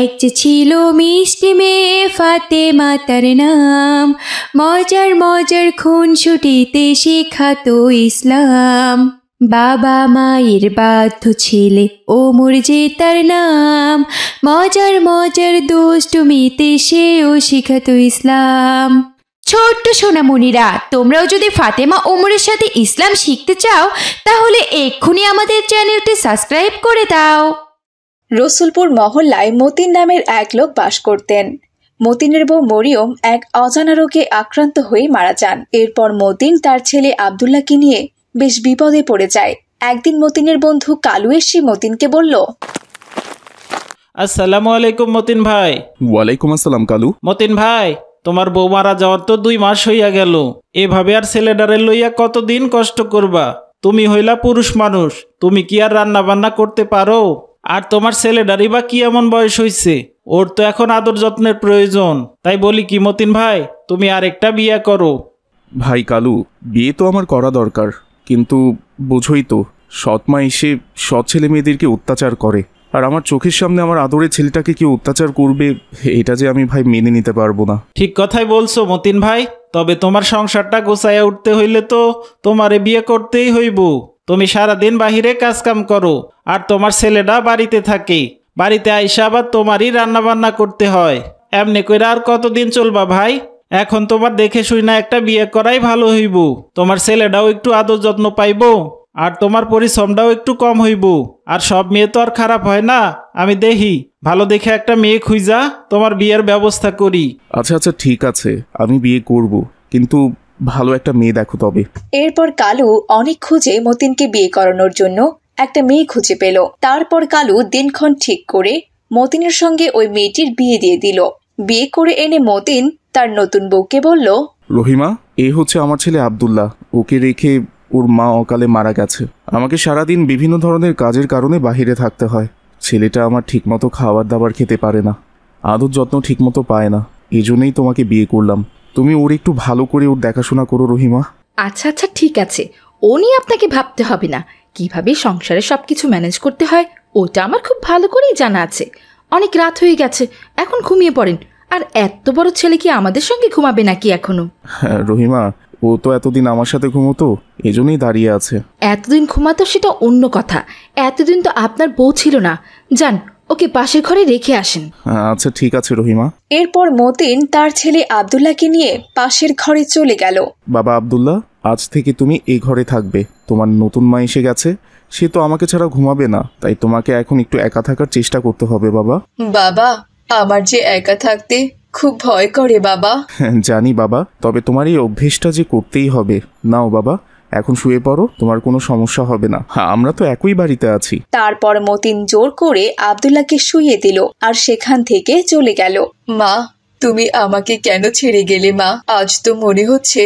এক যে ছিল মিষ্টি মেয়ে ফাতেমা তার নাম মজার মজার খুন ছুটিতে শেখাতো ইসলাম বাবা মায়ের বাধ্য ছেলে ও মুরজে তার নাম মজার মজার দুষ্টুমিতে সেও শিখাত ইসলাম ছোট্ট সোনামণিরা তোমরাও যদি ফাতেমা ওমরের সাথে ইসলাম শিখতে চাও তাহলে এক্ষুনি আমাদের চ্যানেলটি সাবস্ক্রাইব করে দাও রসুলপুর মহল্লায় মতিন নামের এক লোক বাস করতেন মতিনের বউ মরিয়ম এক অজানা রোগে আক্রান্ত হয়ে মারা যান এরপর মতিন তার ছেলে আবদুল্লাহকে নিয়ে বেশ বিপদে পড়ে যায় একদিন মতিনের বন্ধু কালু এসে মতিনকে বলল আসসালামু আলাইকুম মতিন ভাই ওয়ালাইকুম আসসালাম কালু মতিন ভাই তোমার বউ মারা যাওয়ার তো দুই মাস হইয়া গেল এভাবে আর ছেলেডারে লইয়া কতদিন কষ্ট করবা তুমি হইলা পুরুষ মানুষ তুমি কি আর রান্না বান্না করতে পারো আর তোমার ছেলেটারই বা কি এমন বয়স হয়েছে ওর তো এখন আদর যত্নের প্রয়োজন তাই বলি কি মতিন ভাই তুমি আরেকটা বিয়ে করো ভাই কালু বিয়ে তো আমার করা দরকার কিন্তু বোঝই তো মা এসে সৎ ছেলে মেয়েদেরকে অত্যাচার করে আর আমার চোখের সামনে আমার আদরের ছেলেটাকে কি অত্যাচার করবে এটা যে আমি ভাই মেনে নিতে পারবো না ঠিক কথাই বলছো মতিন ভাই তবে তোমার সংসারটা গোছাইয়া উঠতে হইলে তো তোমারে বিয়ে করতেই হইব তুমি সারা দিন বাহিরে কাজকাম করো আর তোমার ছেলেটা বাড়িতে থাকে বাড়িতে আইসা আবার তোমারই রান্নাবান্না করতে হয় এমনি করে আর কতদিন চলবা ভাই এখন তোমার দেখে শুই না একটা বিয়ে করাই ভালো হইব তোমার ছেলেটাও একটু আদর যত্ন পাইব আর তোমার পরিশ্রমটাও একটু কম হইব আর সব মেয়ে তো আর খারাপ হয় না আমি দেখি ভালো দেখে একটা মেয়ে খুঁজা তোমার বিয়ের ব্যবস্থা করি আচ্ছা আচ্ছা ঠিক আছে আমি বিয়ে করব কিন্তু ভালো একটা মেয়ে দেখো তবে এরপর কালু অনেক খুঁজে মতিনকে বিয়ে করানোর জন্য একটা মেয়ে খুঁজে পেল তারপর কালু দিনক্ষণ ঠিক করে মতিনের সঙ্গে ওই মেয়েটির বিয়ে দিয়ে দিল বিয়ে করে এনে মতিন তার নতুন বউকে বলল রহিমা এ হচ্ছে আমার ছেলে আবদুল্লাহ ওকে রেখে ওর মা অকালে মারা গেছে আমাকে সারাদিন বিভিন্ন ধরনের কাজের কারণে বাহিরে থাকতে হয় ছেলেটা আমার ঠিকমতো খাবার দাবার খেতে পারে না আদর যত্ন ঠিকমতো পায় না এজন্যই তোমাকে বিয়ে করলাম তুমি ওর একটু ভালো করে ওর দেখাশোনা করো রহিমা আচ্ছা আচ্ছা ঠিক আছে ও নিয়ে আপনাকে ভাবতে হবে না কিভাবে সংসারে সব কিছু ম্যানেজ করতে হয় ওটা আমার খুব ভালো করেই জানা আছে অনেক রাত হয়ে গেছে এখন ঘুমিয়ে পড়েন আর এত বড় ছেলে কি আমাদের সঙ্গে ঘুমাবে নাকি এখনো হ্যাঁ, রহিমা ও তো এতদিন আমার সাথে ঘুমোতো এজন্যই দাঁড়িয়ে আছে এতদিন ঘুমাতো সেটা অন্য কথা এতদিন তো আপনার বউ ছিল না যান ওকে পাশের ঘরে রেখে আসেন হ্যাঁ, আচ্ছা ঠিক আছে রহিমা এরপর মতিন তার ছেলে আব্দুল্লাহকে নিয়ে পাশের ঘরে চলে গেল বাবা আব্দুল্লাহ আজ থেকে তুমি এই ঘরে থাকবে তোমার নতুন মা এসে গেছে সে তো আমাকে ছাড়া ঘুমাবে না তাই তোমাকে এখন একটু একা থাকার চেষ্টা করতে হবে বাবা বাবা আমার যে একা থাকতে খুব ভয় করে বাবা হ্যাঁ, জানি বাবা তবে তোমার এই অভ্যেসটা যে করতেই হবে নাও বাবা এখন শুয়ে পড়ো তোমার কোনো সমস্যা হবে না হ্যাঁ, আমরা তো একই বাড়িতে আছি তারপর মতিন জোর করে আবদুল্লাকে শুয়ে দিল আর সেখান থেকে চলে গেল মা তুমি আমাকে কেন ছেড়ে গেলে মা আজ তো মনে হচ্ছে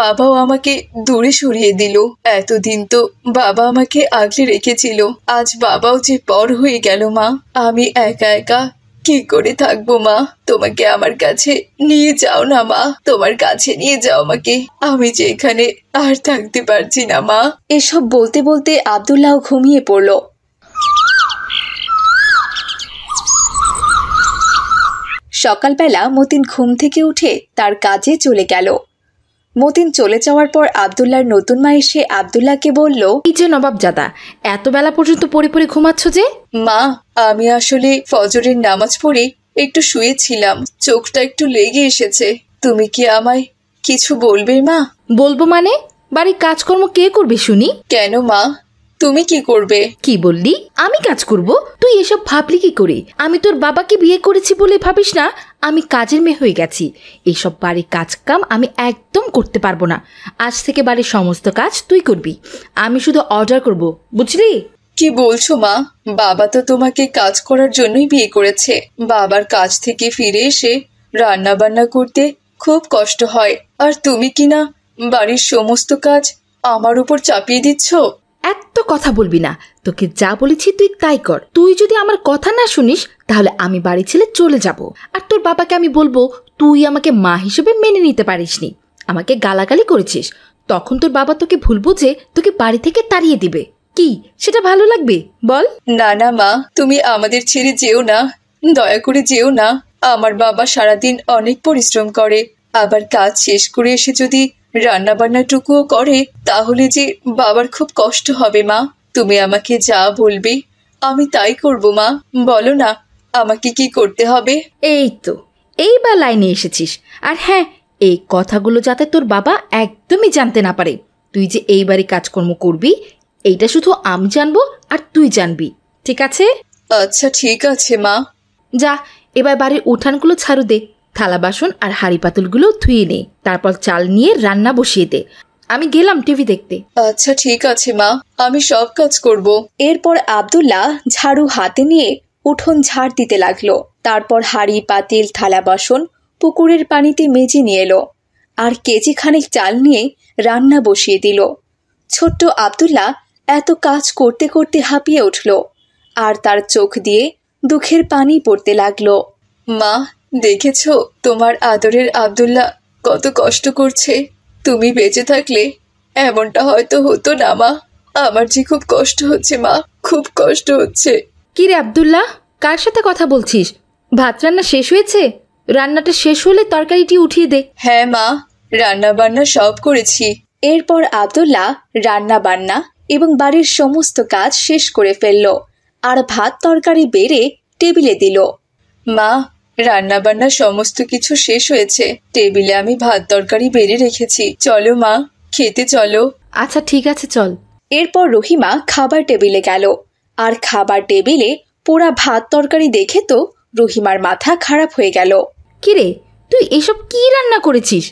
বাবাও আমাকে দূরে সরিয়ে দিল এতদিন তো বাবা আমাকে আগলে রেখেছিল আজ বাবাও যে পর হয়ে গেল মা আমি একা একা কি করে থাকবো মা তোমাকে আমার কাছে নিয়ে যাও না মা তোমার কাছে নিয়ে যাও আমাকে আমি যে এখানে আর থাকতে পারছি না মা এসব বলতে বলতে আবদুল্লাহ ঘুমিয়ে পড়ল সকালবেলা মতিন ঘুম থেকে উঠে তার কাজে চলে গেল মতিন চলে যাওয়ার পর আবদুল্লার নতুন মা এসে আবদুল্লাকে বলল এই যে নবাবজাদা এত বেলা পর্যন্ত পড়ে পড়ে ঘুমাচ্ছ যে মা আমি আসলে ফজরের নামাজ পড়ে একটু শুয়েছিলাম চোখটা একটু লেগে এসেছে তুমি কি আমায় কিছু বলবে মা বলবো মানে বাড়ির কাজকর্ম কে করবে শুনি কেন মা তুমি কি করবে কি বললি আমি কাজ করব তুই এসব ভাবলি কি করে আমি তোর বাবাকে বিয়ে করেছি বলে ভাবিস না আমি কাজের মেয়ে হয়ে গেছি এইসব বাড়ির কাজ কাম আমি একদম করতে পারবো না আজ থেকে বাড়ির সমস্ত কাজ তুই করবি আমি শুধু অর্ডার করব বুঝলি কি বলছো মা বাবা তো তোমাকে কাজ করার জন্যই বিয়ে করেছে বাবার কাজ থেকে ফিরে এসে রান্না বান্না করতে খুব কষ্ট হয় আর তুমি কিনা বাড়ির সমস্ত কাজ আমার উপর চাপিয়ে দিচ্ছ এত কথা বলবি না তোকে যা বলেছি তুই তাই কর তুই যদি আমার কথা না শুনিস তাহলে আমি বাড়ি ছেলে চলে যাব আর তোর বাবাকে আমি বলবো তুই আমাকে মা হিসেবে মেনে নিতে পারিসনি আমাকে গালাগালি করেছিস তখন তোর বাবা তোকে ভুলবো যে তোকে বাড়ি থেকে তাড়িয়ে দিবে কি সেটা ভালো লাগবে বল না না মা তুমি আমাদের ছেড়ে যেও না দয়া করে যেও না আমার বাবা সারাদিন অনেক পরিশ্রম করে আবার কাজ শেষ করে এসে যদি রান্নাবান্নাটুকুও করে তাহলে যে বাবার খুব কষ্ট হবে মা তুমি আমাকে যা বলবে আমি তাই করব মা বলো না আমাকে কি করতে হবে এই তো এই বা লাইনে এসেছিস আর হ্যাঁ এই কথাগুলো যাতে তোর বাবা একদমই জানতে না পারে তুই যে এইবারে কাজকর্ম করবি এইটা শুধু আমি জানবো আর তুই জানবি ঠিক আছে আচ্ছা ঠিক আছে মা যা এবার বাড়ির উঠানগুলো ছাড়ু দে থালা বাসন আর হাঁড়ি পাতুলগুলো ধুয়ে নে তারপর চাল নিয়ে রান্না বসিয়ে দে আমি গেলাম টিভি দেখতে আচ্ছা ঠিক আছে মা আমি সব কাজ করব এরপর আবদুল্লাহ ঝাড়ু হাতে নিয়ে উঠোন ঝাড় দিতে লাগলো তারপর হাঁড়ি পাতিল থালা বাসন পুকুরের পানিতে মেজে নিয়ে এলো আর কেজি খানিক চাল নিয়ে রান্না বসিয়ে দিল ছোট্ট আবদুল্লাহ এত কাজ করতে করতে হাঁপিয়ে উঠল আর তার চোখ দিয়ে দুঃখের পানি পড়তে লাগলো মা দেখেছ তোমার আদরের আবদুল্লা কত কষ্ট করছে তুমি বেঁচে থাকলে এমনটা হয়তো হতো না মা আমার যে খুব কষ্ট হচ্ছে মা খুব কষ্ট হচ্ছে কি রে আবদুল্লা কার সাথে কথা বলছিস ভাত রান্না শেষ হয়েছে রান্নাটা শেষ হলে তরকারিটি উঠিয়ে দে হ্যাঁ মা রান্না বান্না সব করেছি এরপর আবদুল্লাহ রান্না বান্না এবং বাড়ির সমস্ত কাজ শেষ করে ফেলল আর ভাত তরকারি বেড়ে টেবিলে দিল মা রান্নাবান্না সমস্ত কিছু শেষ হয়েছে টেবিলে আমি ভাত তরকারি বেড়ে রেখেছি চলো মা খেতে চলো আচ্ছা ঠিক আছে চল এরপর রহিমা খাবার টেবিলে গেল আর খাবার টেবিলে পোড়া ভাত তরকারি দেখে তো রহিমার মাথা খারাপ হয়ে গেল কিরে তুই এসব কি রান্না করেছিস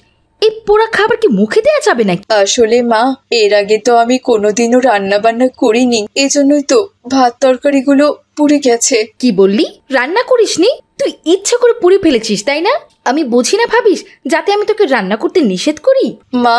এই পোড়া খাবার কি মুখে দেওয়া যাবে নাকি আসলে মা এর আগে তো আমি কোনোদিনও রান্না বান্না করিনি এজন্যই তো ভাত তরকারিগুলো পুড়ে গেছে কি বললি রান্না করিসনি তুই ইচ্ছে করে পুড়ে ফেলেছিস তাই না আমি বুঝি না ভাবিস যাতে আমি তোকে রান্না করতে নিষেধ করি মা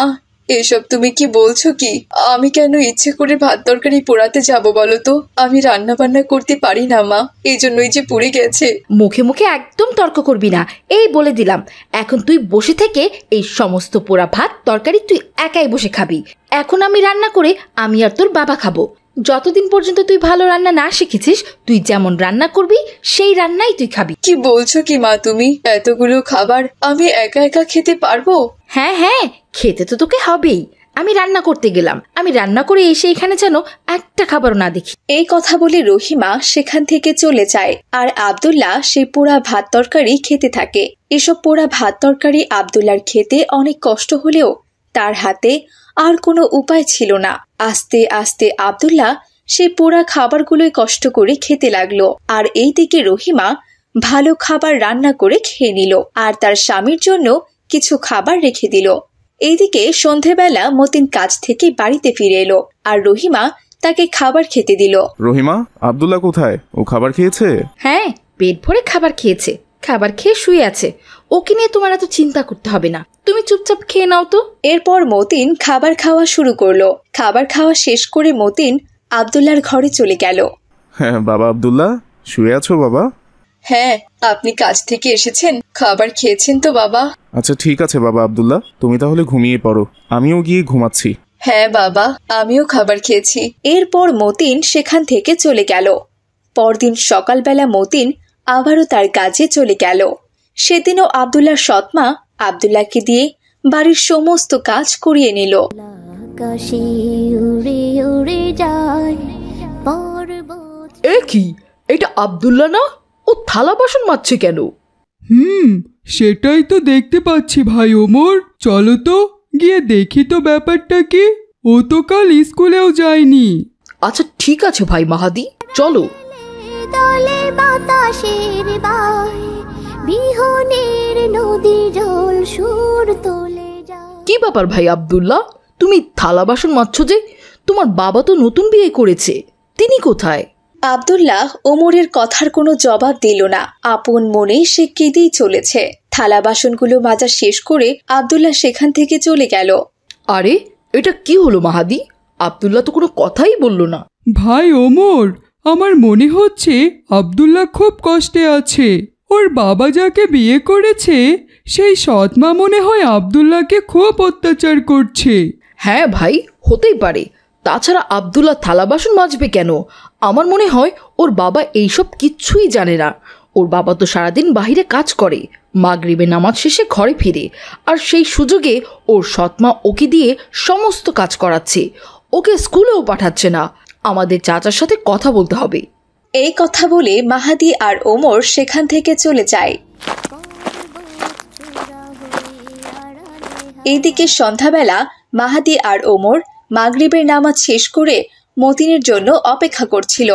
এসব তুমি কি বলছো কি আমি কেন ইচ্ছে করে ভাত তরকারি পোড়াতে যাবো বলো তো আমি রান্না বান্না করতে পারি না মা এই জন্যই যে পুড়ে গেছে মুখে মুখে একদম তর্ক করবি না এই বলে দিলাম এখন তুই বসে থেকে এই সমস্ত পোড়া ভাত তরকারি তুই একাই বসে খাবি এখন আমি রান্না করে আমি আর তোর বাবা খাবো যতদিন পর্যন্ত তুই ভালো রান্না না শিখেছিস তুই যেমন রান্না করবি সেই রান্নাই তুই খাবি কি বলছো কি মা তুমি এতগুলো খাবার আমি একা একা খেতে পারবো হ্যাঁ হ্যাঁ খেতে তো তোকে হবেই আমি রান্না করতে গেলাম আমি রান্না করে এসে এখানে যেন একটা খাবারও না দেখি এই কথা বলে রহিমা সেখান থেকে চলে যায় আর আবদুল্লাহ সেই পোড়া ভাত তরকারি খেতে থাকে এসব পোড়া ভাত তরকারি আবদুল্লার খেতে অনেক কষ্ট হলেও তার হাতে আর কোনো উপায় ছিল না আস্তে আস্তে আবদুল্লাহ সে পোড়া খাবারগুলোই কষ্ট করে খেতে লাগলো আর এই দিকে রহিমা ভালো খাবার রান্না করে খেয়ে নিল আর তার স্বামীর জন্য কিছু খাবার রেখে দিল এইদিকে সন্ধেবেলা মতিন কাজ থেকে বাড়িতে ফিরে এলো আর রহিমা তাকে খাবার খেতে দিল রহিমা আবদুল্লাহ কোথায় ও খাবার খেয়েছে হ্যাঁ পেট ভরে খাবার খেয়েছে খাবার খেয়ে শুয়ে আছে ওকে নিয়ে তোমার এত চিন্তা করতে হবে না তুমি চুপচাপ খেয়ে নাও তো এরপর মতিন খাবার খাওয়া শুরু করলো খাবার খাওয়া শেষ করে মতিন আবদুল্লার ঘরে চলে গেল হ্যাঁ বাবা আবদুল্লাহ শুয়ে আছো বাবা হ্যাঁ আপনি কাজ থেকে এসেছেন খাবার খেয়েছেন তো বাবা আচ্ছা ঠিক আছে বাবা আবদুল্লাহ তুমি তাহলে ঘুমিয়ে পড়ো আমিও গিয়ে ঘুমাচ্ছি হ্যাঁ বাবা আমিও খাবার খেয়েছি এরপর মতিন সেখান থেকে চলে গেল পরদিন সকালবেলা মতিন আবারও তার কাজে চলে গেল সেদিনও আবদুল্লার সৎমা আবদুল্লাহকে দিয়ে বাড়ির সমস্ত কাজ করিয়ে নিল আকাশে উড়ে উড়ে যায় পর্বত এ কি এটা আবদুল্লা না ও থালা বাসন মারছে কেন হুম সেটাই তো দেখতে পাচ্ছি ভাই ওমর চলো তো গিয়ে দেখি তো ব্যাপারটা কি ও তো কাল স্কুলেও যায়নি আচ্ছা ঠিক আছে ভাই মাহাদি চলো দলে বাতাসের বায় বিহনের নদী জল সুর তোলে কি ব্যাপার ভাই আবদুল্লাহ তুমি থালা বাসন মাচ্ছ যে তোমার বাবা তো নতুন বিয়ে করেছে তিনি কোথায় আবদুল্লাহ ওমরের কথার কোনো জবাব দিল না আপন মনে সে কেঁদেই চলেছে থালা বাসনগুলো মাজার শেষ করে আবদুল্লাহ সেখান থেকে চলে গেল আরে এটা কি হলো মাহাদি আবদুল্লাহ তো কোনো কথাই বলল না ভাই ওমর আমার মনে হচ্ছে আবদুল্লাহ খুব কষ্টে আছে ওর বাবা যাকে বিয়ে করেছে সেই সৎমা মনে হয় আবদুল্লাকে খুব অত্যাচার করছে হ্যাঁ ভাই হতেই পারে তাছাড়া আবদুল্লা থালা বাসন মাজবে কেন আমার মনে হয় ওর বাবা এইসব কিচ্ছুই জানে না ওর বাবা তো সারাদিন বাহিরে কাজ করে মাগরিবে নামাজ শেষে ঘরে ফিরে আর সেই সুযোগে ওর সৎমা ওকে দিয়ে সমস্ত কাজ করাচ্ছে ওকে স্কুলেও পাঠাচ্ছে না আমাদের চাচার সাথে কথা বলতে হবে এই কথা বলে মাহাদি আর ওমর সেখান থেকে চলে যায় এইদিকে সন্ধ্যাবেলা মাহাদি আর ওমর মাগরীবের নামাজ শেষ করে মতিনের জন্য অপেক্ষা করছিল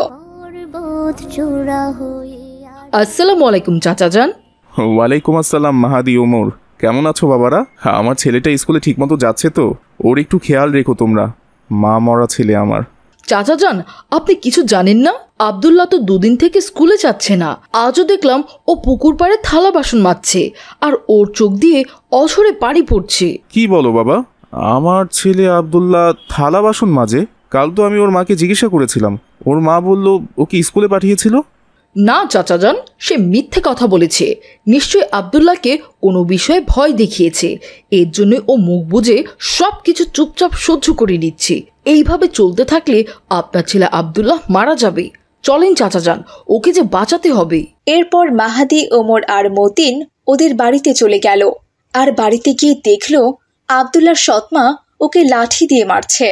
আসসালামু আলাইকুম চাচা যান ওয়ালাইকুম আসসালাম মাহাদি ওমর কেমন আছো বাবারা আমার ছেলেটা স্কুলে ঠিকমতো যাচ্ছে তো ওর একটু খেয়াল রেখো তোমরা মা মরা ছেলে আমার চাচা যান আপনি কিছু জানেন না আবদুল্লাহ তো দুদিন থেকে স্কুলে যাচ্ছে না আজও দেখলাম ও পুকুর পাড়ে থালা বাসন মাজছে আর ওর চোখ দিয়ে অঝরে পাড়ি পড়ছে কি বলো বাবা আমার ছেলে আবদুল্লাহ থালা বাসন মাজে কাল তো আমি ওর মাকে জিজ্ঞাসা করেছিলাম ওর মা বলল কি স্কুলে পাঠিয়েছিল না চাচাজান সে মিথ্যে কথা বলেছে নিশ্চয়ই আবদুল্লাহকে কোনো বিষয়ে ভয় দেখিয়েছে এর জন্য ও মুখ বুঝে সব কিছু চুপচাপ সহ্য করে নিচ্ছে এইভাবে চলতে থাকলে আপনার ছেলে আবদুল্লাহ মারা যাবে চলেন চাচাজান ওকে যে বাঁচাতে হবে এরপর মাহাদি ওমর আর মতিন ওদের বাড়িতে চলে গেল আর বাড়িতে গিয়ে দেখল আবদুল্লার সৎমা ওকে লাঠি দিয়ে মারছে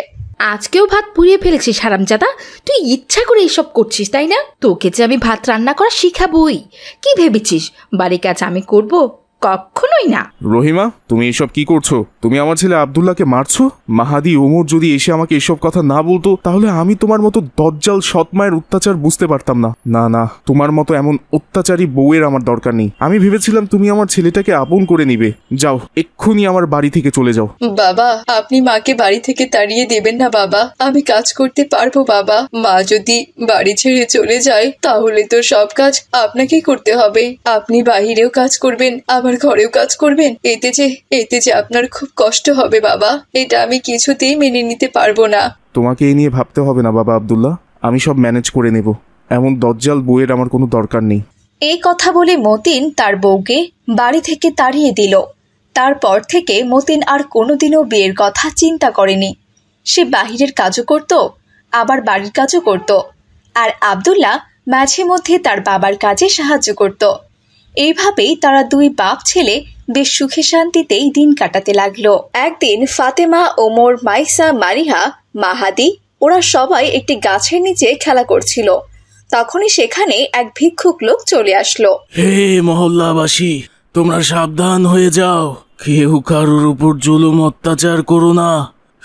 আজকেও ভাত পুড়িয়ে ফেলেছিস হারামজাদা তুই ইচ্ছা করে এইসব করছিস তাই না তোকে যে আমি ভাত রান্না করা শিখাবই কি ভেবেছিস বাড়ি কাজ আমি করবো কখনোই না রহিমা তুমি এসব কি করছো তুমি আমার ছেলে আবদুল্লাহকে মারছো মাহাদি ওমর যদি এসে আমাকে এসব কথা না বলতো তাহলে আমি তোমার মতো দজ্জাল সৎমায়ের অত্যাচার বুঝতে পারতাম না না না তোমার মতো এমন অত্যাচারী বউয়ের আমার দরকার নেই আমি ভেবেছিলাম তুমি আমার ছেলেটাকে আপন করে নিবে যাও এক্ষুনি আমার বাড়ি থেকে চলে যাও বাবা আপনি মাকে বাড়ি থেকে তাড়িয়ে দেবেন না বাবা আমি কাজ করতে পারবো বাবা মা যদি বাড়ি ছেড়ে চলে যায় তাহলে তো সব কাজ আপনাকেই করতে হবে আপনি বাহিরেও কাজ করবেন আবার আমার ঘরেও কাজ করবেন এতে যে এতে যে আপনার খুব কষ্ট হবে বাবা এটা আমি কিছুতেই মেনে নিতে পারবো না তোমাকে এই নিয়ে ভাবতে হবে না বাবা আবদুল্লাহ আমি সব ম্যানেজ করে নেব এমন দজ্জাল বইয়ের আমার কোনো দরকার নেই এই কথা বলে মতিন তার বউকে বাড়ি থেকে তাড়িয়ে দিল তারপর থেকে মতিন আর কোনোদিনও বিয়ের কথা চিন্তা করেনি সে বাহিরের কাজও করত আবার বাড়ির কাজও করত আর আবদুল্লাহ মাঝে মধ্যে তার বাবার কাজে সাহায্য করতো এইভাবেই তারা দুই বাপ ছেলে বেশ সুখে শান্তিতেই দিন কাটাতে লাগলো একদিন ফাতেমা ওমর মাইসা মারিহা মাহাদি ওরা সবাই একটি গাছের নিচে খেলা করছিল তখনই সেখানে এক ভিক্ষুক লোক চলে আসলো হে মহল্লাবাসী তোমরা সাবধান হয়ে যাও কেউ কারোর উপর জুলুম অত্যাচার করো না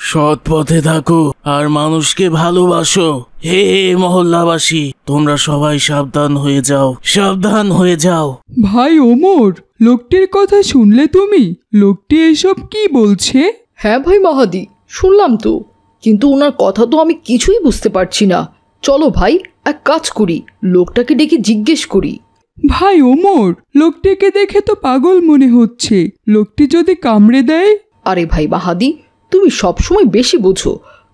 সৎ পথে থাকো আর মানুষকে ভালোবাসো হে মহল্লাবাসী তোমরা সবাই সাবধান হয়ে যাও সাবধান হয়ে যাও ভাই ওমর লোকটির কথা শুনলে তুমি লোকটি এসব কি বলছে হ্যাঁ ভাই মহাদি শুনলাম তো কিন্তু ওনার কথা তো আমি কিছুই বুঝতে পারছি না চলো ভাই এক কাজ করি লোকটাকে ডেকে জিজ্ঞেস করি ভাই ওমর লোকটিকে দেখে তো পাগল মনে হচ্ছে লোকটি যদি কামড়ে দেয় আরে ভাই বাহাদি তুমি সবসময় বেশি বোঝো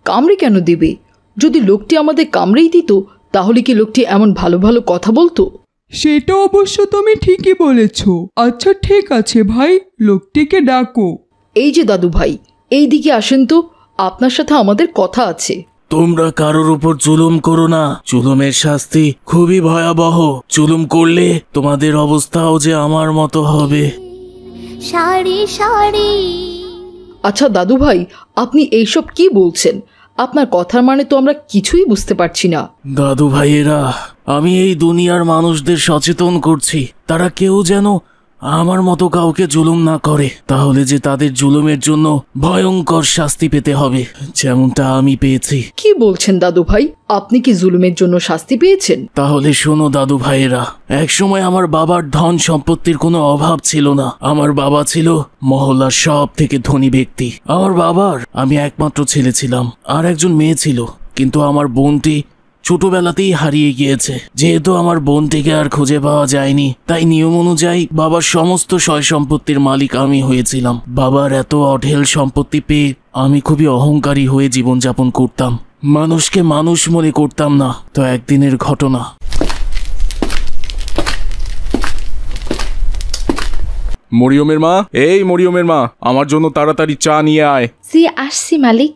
কামড়ে কেন দেবে যদি লোকটি আমাদের কামড়েই দিত তাহলে কি লোকটি এমন ভালো ভালো কথা বলতো সেটা অবশ্য তুমি ঠিকই বলেছ আচ্ছা ঠিক আছে ভাই লোকটিকে ডাকো এই যে দাদু ভাই এই দিকে আসেন তো আপনার সাথে আমাদের কথা আছে তোমরা কারোর উপর চুলুম করো না চুলুমের শাস্তি খুবই ভয়াবহ চুলুম করলে তোমাদের অবস্থাও যে আমার মতো হবে সারি সারি আচ্ছা দাদু ভাই আপনি এইসব কি বলছেন আপনার কথার মানে তো আমরা কিছুই বুঝতে পারছি না দাদু ভাইয়েরা আমি এই দুনিয়ার মানুষদের সচেতন করছি তারা কেউ যেন আমার মতো কাউকে জুলুম না করে তাহলে যে তাদের জুলুমের জন্য ভয়ঙ্কর শাস্তি পেতে হবে যেমনটা আমি পেয়েছি কি বলছেন দাদু ভাই আপনি কি জুলুমের জন্য শাস্তি পেয়েছেন তাহলে শোনো দাদু ভাইয়েরা একসময় আমার বাবার ধন সম্পত্তির কোনো অভাব ছিল না আমার বাবা ছিল মহল্লার সব থেকে ধনী ব্যক্তি আমার বাবার আমি একমাত্র ছেলে ছিলাম আর একজন মেয়ে ছিল কিন্তু আমার বোনটি ছোটবেলাতেই হারিয়ে গিয়েছে যেহেতু আমার বোন থেকে আর খুঁজে পাওয়া যায়নি তাই নিয়ম অনুযায়ী বাবার সমস্ত সয় সম্পত্তির মালিক আমি হয়েছিলাম বাবার এত অঢেল সম্পত্তি পেয়ে আমি খুবই অহংকারী হয়ে জীবনযাপন করতাম মানুষকে মানুষ মনে করতাম না তো একদিনের ঘটনা মরিয়মের মা এই মরিয়মের মা আমার জন্য তাড়াতাড়ি চা নিয়ে আয় সে আসছি মালিক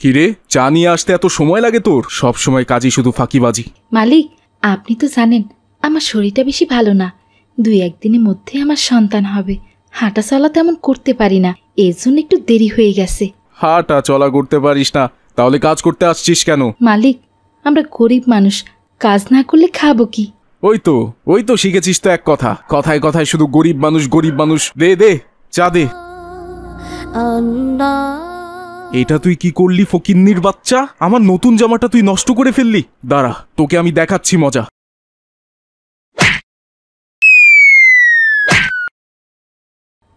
কিরে চা নিয়ে আসতে এত সময় লাগে তোর সব সময় কাজই শুধু ফাঁকিবাজি মালিক আপনি তো জানেন আমার শরীরটা বেশি ভালো না দুই একদিনের মধ্যে আমার সন্তান হবে হাঁটা চলা তেমন করতে পারি না এর জন্য একটু দেরি হয়ে গেছে হাঁটা চলা করতে পারিস না তাহলে কাজ করতে আসছিস কেন মালিক আমরা গরিব মানুষ কাজ না করলে খাবো কি ওই তো ওই তো শিখেছিস তো এক কথা কথায় কথায় শুধু গরিব মানুষ গরিব মানুষ দে দে চা দে এটা তুই কি করলি ফকিন্নির বাচ্চা আমার নতুন জামাটা তুই নষ্ট করে ফেললি দাঁড়া তোকে আমি দেখাচ্ছি মজা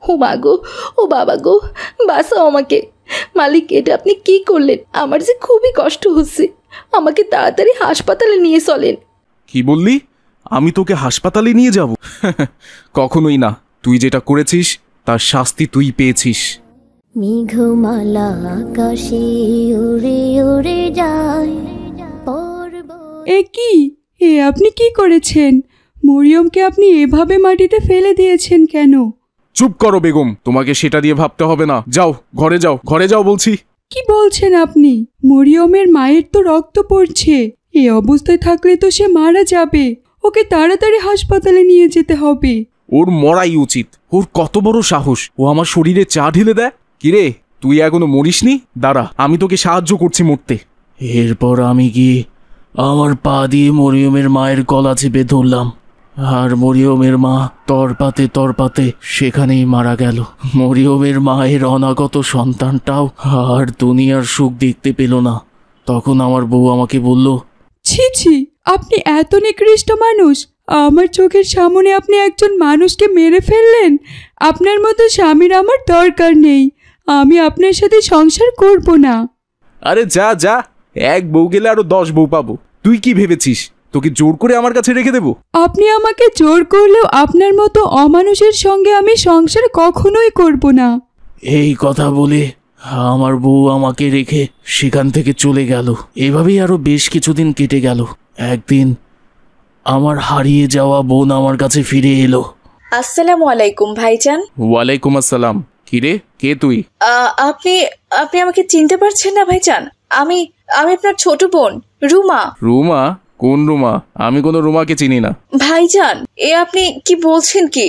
ও মা গো ও বাবা গো বাসা আমাকে মালিক এটা আপনি কি করলেন আমার যে খুবই কষ্ট হচ্ছে আমাকে তাড়াতাড়ি হাসপাতালে নিয়ে চলেন কি বললি আমি তোকে হাসপাতালে নিয়ে যাব কখনোই না তুই যেটা করেছিস তার শাস্তি তুই পেয়েছিস মেঘমালা আকাশে উড়ে উড়ে যায় এ কি এ আপনি কি করেছেন মরিয়মকে আপনি এভাবে মাটিতে ফেলে দিয়েছেন কেন চুপ করো বেগম তোমাকে সেটা দিয়ে ভাবতে হবে না যাও ঘরে যাও ঘরে যাও বলছি কি বলছেন আপনি মরিয়মের মায়ের তো রক্ত পড়ছে এ অবস্থায় থাকলে তো সে মারা যাবে ওকে তাড়াতাড়ি হাসপাতালে নিয়ে যেতে হবে ওর মরাই উচিত ওর কত বড় সাহস ও আমার শরীরে চা ঢেলে দেয় কিরে তুই এখনো মরিসনি দাঁড়া আমি তোকে সাহায্য করছি মরতে এরপর আমি গিয়ে আমার পা দিয়ে মরিয়মের মায়ের গলা চেপে ধরলাম আর মরিয়মের মা তরপাতে তরপাতে সেখানেই মারা গেল মরিয়মের মায়ের অনাগত সন্তানটাও আর দুনিয়ার সুখ দেখতে পেল না তখন আমার বউ আমাকে বলল ছি ছি আপনি এত নিকৃষ্ট মানুষ আমার চোখের সামনে আপনি একজন মানুষকে মেরে ফেললেন আপনার মতো স্বামীর আমার দরকার নেই আমি আপনার সাথে সংসার করব না আরে যা যা এক বউ গেলে আরো দশ বউ পাবো তুই কি ভেবেছিস তোকে জোর করে আমার কাছে রেখে দেবো আপনি আমাকে জোর করলেও আপনার মতো অমানুষের সঙ্গে আমি সংসার কখনোই করব না এই কথা বলে আমার বউ আমাকে রেখে সেখান থেকে চলে গেল এভাবেই আরো বেশ কিছুদিন কেটে গেল একদিন আমার হারিয়ে যাওয়া বোন আমার কাছে ফিরে এলো আসসালামু আলাইকুম ভাইজান ওয়ালাইকুম আসসালাম কিরে কে তুই আপনি আপনি আমাকে চিনতে পারছেন না ভাইজান আমি আমি আপনার ছোট বোন রুমা রুমা কোন রুমা আমি কোনো রুমাকে চিনি না ভাইজান এ আপনি কি বলছেন কি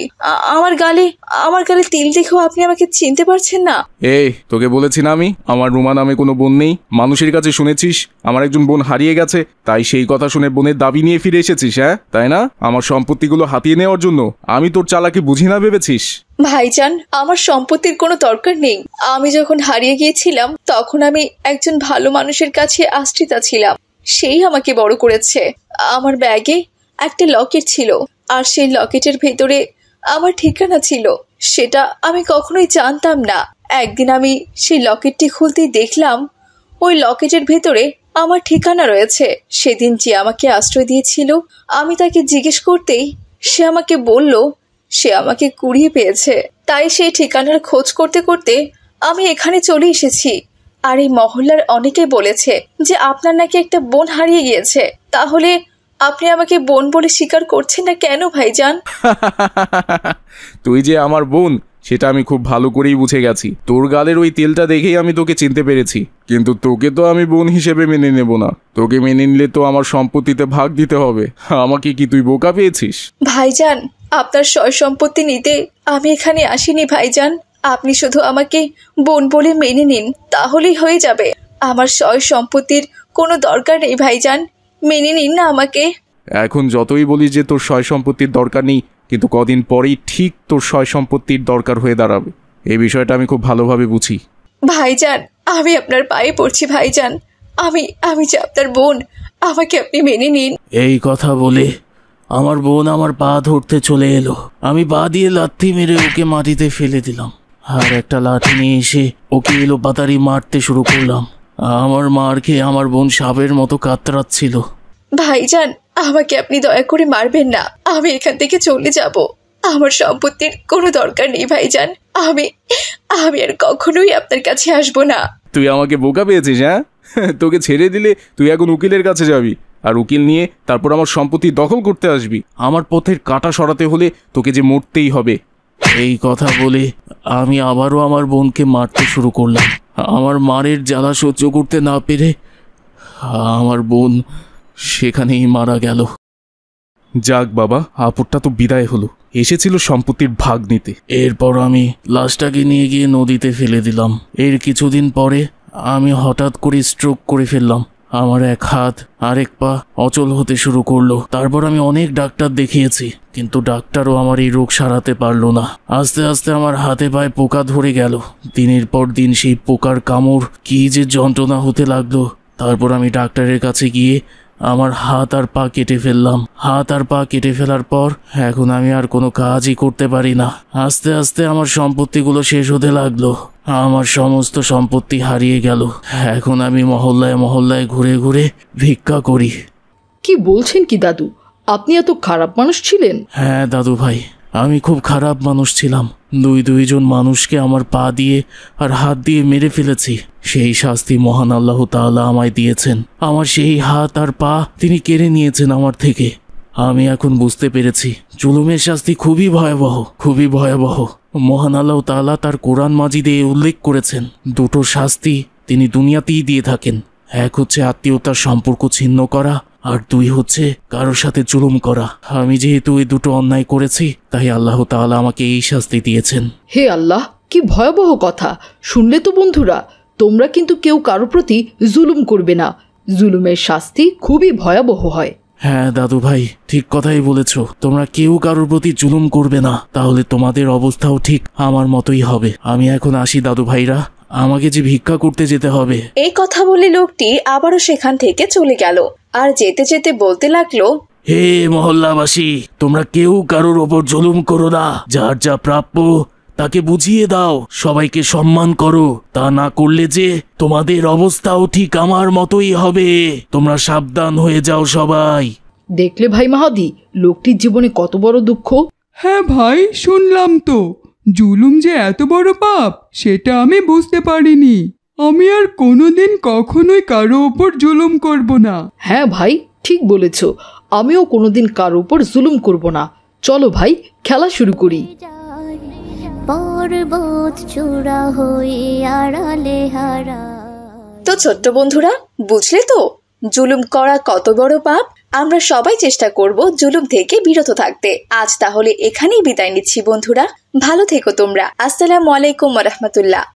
আমার গালে আমার গালে তিল দেখেও আপনি আমাকে চিনতে পারছেন না এই তোকে বলেছি না আমি আমার রুমা নামে কোনো বোন নেই মানুষের কাছে শুনেছিস আমার একজন বোন হারিয়ে গেছে তাই সেই কথা শুনে বোনের দাবি নিয়ে ফিরে এসেছিস হ্যাঁ তাই না আমার সম্পত্তিগুলো হাতিয়ে নেওয়ার জন্য আমি তোর চালাকে বুঝি না ভেবেছিস ভাইজান আমার সম্পত্তির কোনো দরকার নেই আমি যখন হারিয়ে গিয়েছিলাম তখন আমি একজন ভালো মানুষের কাছে আশ্রিতা ছিলাম সেই আমাকে বড় করেছে আমার ব্যাগে একটা লকেট ছিল আর সেই লকেটের ভেতরে আমার ঠিকানা ছিল সেটা আমি কখনোই জানতাম না একদিন আমি সেই লকেটটি খুলতেই দেখলাম ওই লকেটের ভেতরে আমার ঠিকানা রয়েছে সেদিন যে আমাকে আশ্রয় দিয়েছিল আমি তাকে জিজ্ঞেস করতেই সে আমাকে বলল সে আমাকে কুড়িয়ে পেয়েছে তাই সেই ঠিকানার খোঁজ করতে করতে আমি এখানে চলে এসেছি আর এই মহল্লার অনেকে বলেছে যে আপনার নাকি একটা বোন হারিয়ে গিয়েছে তাহলে আপনি আমাকে বোন বলে স্বীকার করছেন না কেন ভাইজান তুই যে আমার বোন সেটা আমি খুব ভালো করেই বুঝে গেছি তোর গালের ওই তেলটা দেখেই আমি তোকে চিনতে পেরেছি কিন্তু তোকে তো আমি বোন হিসেবে মেনে নেব না তোকে মেনে নিলে তো আমার সম্পত্তিতে ভাগ দিতে হবে আমাকে কি তুই বোকা পেয়েছিস ভাইজান আপনার সয় সম্পত্তি নিতে আমি এখানে আসিনি ভাইজান আপনি শুধু আমাকে বোন বলে মেনে নিন তাহলেই হয়ে যাবে আমার সয় সম্পত্তির কোনো দরকার নেই ভাইজান মেনে নিন না আমাকে এখন যতই বলি যে তোর সয় সম্পত্তির দরকার নেই কিন্তু কদিন পরেই ঠিক তোর সয় সম্পত্তির দরকার হয়ে দাঁড়াবে এই বিষয়টা আমি খুব ভালোভাবে বুঝি ভাইজান আমি আপনার পায়ে পড়ছি ভাইজান আমি আমি যে আপনার বোন আমাকে আপনি মেনে নিন এই কথা বলে আমার বোন আমার পা ধরতে চলে এলো আমি পা দিয়ে লাথি মেরে ওকে মাটিতে ফেলে দিলাম আর একটা লাঠি নিয়ে এসে ওকে এলো বাতারি মারতে শুরু করলাম আমার মার খেয়ে আমার বোন সাপের মতো কাতরাচ্ছিল ভাইজান আমাকে আপনি দয়া করে মারবেন না আমি এখান থেকে চলে যাব আমার সম্পত্তির কোনো দরকার নেই ভাইজান আমি আমি আর কখনোই আপনার কাছে আসব না তুই আমাকে বোকা পেয়েছিস হ্যাঁ তোকে ছেড়ে দিলে তুই এখন উকিলের কাছে যাবি আর উকিল নিয়ে তারপর আমার সম্পত্তি দখল করতে আসবি আমার পথের কাটা সরাতে হলে তোকে যে মরতেই হবে এই কথা বলে আমি আবারও আমার বোনকে মারতে শুরু করলাম আমার মারের জ্বালা সহ্য করতে না পেরে আমার বোন সেখানেই মারা গেল যাক বাবা আপুরটা তো বিদায় হলো এসেছিল সম্পত্তির ভাগ নিতে এরপর আমি লাশটাকে নিয়ে গিয়ে নদীতে ফেলে দিলাম এর কিছুদিন পরে আমি হঠাৎ করে স্ট্রোক করে ফেললাম আমার এক হাত আরেক পা অচল হতে শুরু করলো তারপর আমি অনেক ডাক্তার দেখিয়েছি কিন্তু ডাক্তারও আমার এই রোগ সারাতে পারলো না আস্তে আস্তে আমার হাতে পায়ে পোকা ধরে গেল দিনের পর দিন সেই পোকার কামড় কী যে যন্ত্রণা হতে লাগলো তারপর আমি ডাক্তারের কাছে গিয়ে আমার হাত আর পা কেটে ফেললাম হাত আর পা কেটে ফেলার পর এখন আমি আর কোনো কাজই করতে পারি না আস্তে আস্তে আমার সম্পত্তিগুলো শেষ হতে লাগলো আমার সমস্ত সম্পত্তি হারিয়ে গেল এখন আমি মহল্লায় মহল্লায় ঘুরে ঘুরে ভিক্ষা করি কি বলছেন কি দাদু আপনি এত খারাপ মানুষ ছিলেন হ্যাঁ দাদু ভাই আমি খুব খারাপ মানুষ ছিলাম দুই দুইজন মানুষকে আমার পা দিয়ে আর হাত দিয়ে মেরে ফেলেছি সেই শাস্তি মহান আল্লাহ তাআলা আমায় দিয়েছেন আমার সেই হাত আর পা তিনি কেড়ে নিয়েছেন আমার থেকে আমি এখন বুঝতে পেরেছি জুলুমের শাস্তি খুবই ভয়াবহ খুবই ভয়াবহ মহান আল্লাহ তাআলা তার কোরআন মাজিদে উল্লেখ করেছেন দুটো শাস্তি তিনি দুনিয়াতেই দিয়ে থাকেন এক হচ্ছে আত্মীয়তার সম্পর্ক ছিন্ন করা আর দুই হচ্ছে কারোর সাথে জুলুম করা আমি যেহেতু এই দুটো অন্যায় করেছি তাই আল্লাহ তাআলা আমাকে এই শাস্তি দিয়েছেন হে আল্লাহ কি ভয়াবহ কথা শুনলে তো বন্ধুরা তোমরা কিন্তু কেউ কারো প্রতি জুলুম করবে না জুলুমের শাস্তি খুবই ভয়াবহ হয় হ্যাঁ দাদু ভাই ঠিক কথাই বলেছ তোমরা কেউ কারোর প্রতি জুলুম করবে না তাহলে তোমাদের অবস্থাও ঠিক আমার মতোই হবে আমি এখন আসি দাদু ভাইরা আমাকে যে ভিক্ষা করতে যেতে হবে এই কথা বলে লোকটি আবারও সেখান থেকে চলে গেল আর যেতে যেতে বলতে লাগলো হে মহল্লাবাসী তোমরা কেউ কারোর ওপর জুলুম করো না যার যা প্রাপ্য তাকে বুঝিয়ে দাও সবাইকে সম্মান করো তা না করলে যে তোমাদের অবস্থাও ঠিক আমার মতোই হবে তোমরা সাবধান হয়ে যাও সবাই দেখলে ভাই মাহাদি লোকটির জীবনে কত বড় দুঃখ হ্যাঁ ভাই শুনলাম তো জুলুম যে এত বড় পাপ সেটা আমি বুঝতে পারিনি আমি আর কোনোদিন কখনোই কারো ওপর জুলুম করব না হ্যাঁ ভাই ঠিক বলেছ আমিও কোনোদিন কারো ওপর জুলুম করব না চলো ভাই খেলা শুরু করি পর্বত চূড়া হয়ে আড়ালে হারা তো ছোট্ট বন্ধুরা বুঝলে তো জুলুম করা কত বড় পাপ আমরা সবাই চেষ্টা করব জুলুম থেকে বিরত থাকতে আজ তাহলে এখানেই বিদায় নিচ্ছি বন্ধুরা ভালো থেকো তোমরা আসসালামু আলাইকুম রহমতুল্লাহ